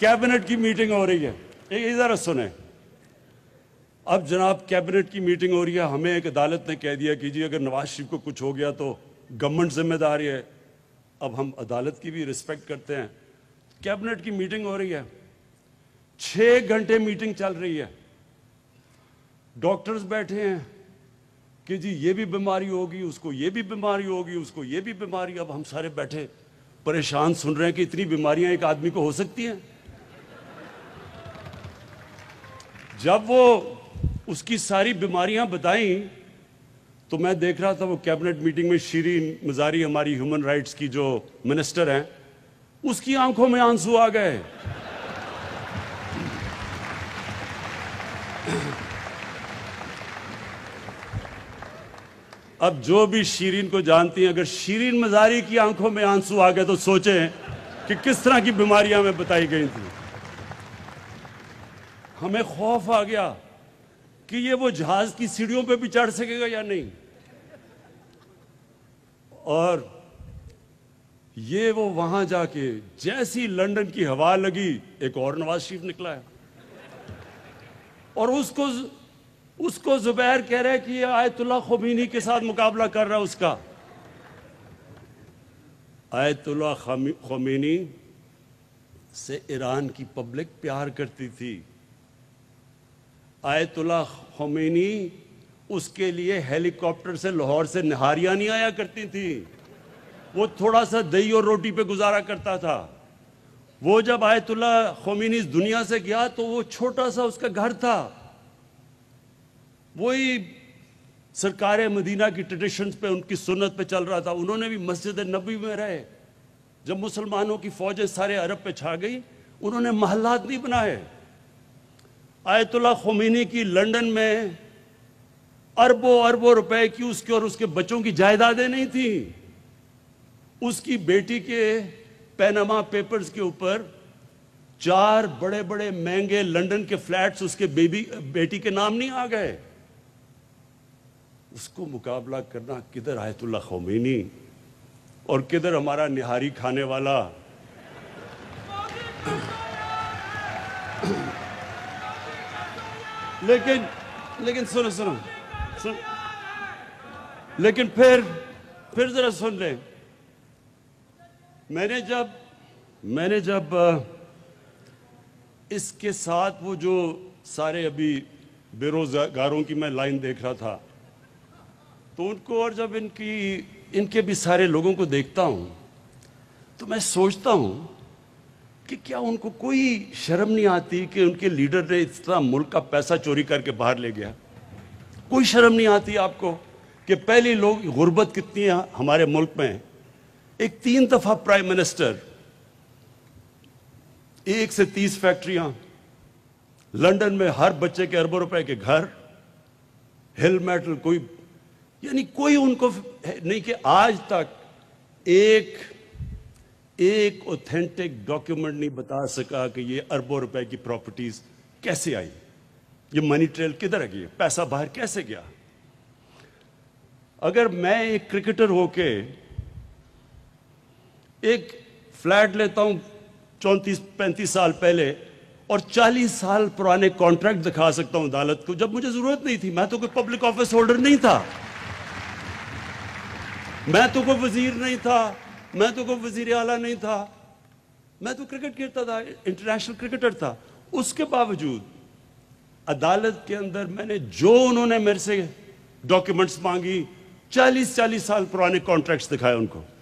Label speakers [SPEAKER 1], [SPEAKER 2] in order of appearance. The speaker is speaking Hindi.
[SPEAKER 1] कैबिनेट की मीटिंग हो रही है एक इधर सुने अब जनाब कैबिनेट की मीटिंग हो रही है हमें एक अदालत ने कह दिया कि जी अगर नवाज शरीफ को कुछ हो गया तो गवर्नमेंट जिम्मेदार है अब हम अदालत की भी रिस्पेक्ट करते हैं कैबिनेट की मीटिंग हो रही है छह घंटे मीटिंग चल रही है डॉक्टर्स बैठे हैं कि जी ये भी बीमारी होगी उसको ये भी बीमारी होगी उसको ये भी बीमारी अब हम सारे बैठे परेशान सुन रहे हैं कि इतनी बीमारियां एक आदमी को हो सकती हैं जब वो उसकी सारी बीमारियां बताई तो मैं देख रहा था वो कैबिनेट मीटिंग में शीरीन मजारी हमारी ह्यूमन राइट्स की जो मिनिस्टर हैं उसकी आंखों में आंसू आ गए अब जो भी शीरीन को जानती हैं अगर शीरीन मजारी की आंखों में आंसू आ गए तो सोचें कि किस तरह की बीमारियां हमें बताई गई थी हमें खौफ आ गया कि ये वो जहाज की सीढ़ियों पे भी चढ़ सकेगा या नहीं और ये वो वहां जाके जैसी लंदन की हवा लगी एक और नवाज शरीफ निकला है और उसको उसको जुबैर कह रहे कि आयतुल्ला खमीनी के साथ मुकाबला कर रहा है उसका आयतुल्ला खमीनी से ईरान की पब्लिक प्यार करती थी आयतुल्ला खमीनी उसके लिए हेलीकॉप्टर से लाहौर से नहारियां नहीं आया करती थी वो थोड़ा सा दही और रोटी पे गुजारा करता था वो जब आयतुल्ला खमीनी दुनिया से गया तो वो छोटा सा उसका घर था वही सरकार मदीना की ट्रेडिशन पे उनकी सुन्नत पे चल रहा था उन्होंने भी मस्जिद नबी में रहे जब मुसलमानों की फौजें सारे अरब पे छा गई उन्होंने महल्लात नहीं बनाए आयतुल्ला खोमिनी की लंदन में अरबों अरबों रुपए की उसके और उसके बच्चों की जायदादें नहीं थी उसकी बेटी के पैनामा पेपर्स के ऊपर चार बड़े बड़े महंगे लंदन के फ्लैट्स उसके बेबी बेटी के नाम नहीं आ गए उसको मुकाबला करना किधर आयतुल्ला खोमैनी और किधर हमारा निहारी खाने वाला लेकिन लेकिन सुनो सुनो सुन लेकिन फिर फिर जरा सुन ले मैंने जब मैंने जब इसके साथ वो जो सारे अभी बेरोजगारों की मैं लाइन देख रहा था तो उनको और जब इनकी इनके भी सारे लोगों को देखता हूं तो मैं सोचता हूं कि क्या उनको कोई शर्म नहीं आती कि उनके लीडर ने इतना मुल्क का पैसा चोरी करके बाहर ले गया कोई शर्म नहीं आती आपको कि पहले लोग गुर्बत कितनी है हमारे मुल्क में एक तीन दफ़ा प्राइम मिनिस्टर एक से तीस फैक्ट्रियां लंदन में हर बच्चे के अरबों रुपए के घर हेलमेट कोई यानी कोई उनको नहीं कि आज तक एक एक ऑथेंटिक डॉक्यूमेंट नहीं बता सका कि ये अरबों रुपए की प्रॉपर्टीज कैसे आई ये मनी ट्रेल किधर गई पैसा बाहर कैसे गया अगर मैं एक क्रिकेटर होके एक फ्लैट लेता हूं चौंतीस पैंतीस साल पहले और चालीस साल पुराने कॉन्ट्रैक्ट दिखा सकता हूं अदालत को जब मुझे जरूरत नहीं थी मैं तो कोई पब्लिक ऑफिस होल्डर नहीं था मैं तो कोई वजीर नहीं था मैं तो कोई वजीर आला नहीं था मैं तो क्रिकेट खेलता था इंटरनेशनल क्रिकेटर था उसके बावजूद अदालत के अंदर मैंने जो उन्होंने मेरे से डॉक्यूमेंट्स मांगी चालीस चालीस साल पुराने कॉन्ट्रैक्ट्स दिखाए उनको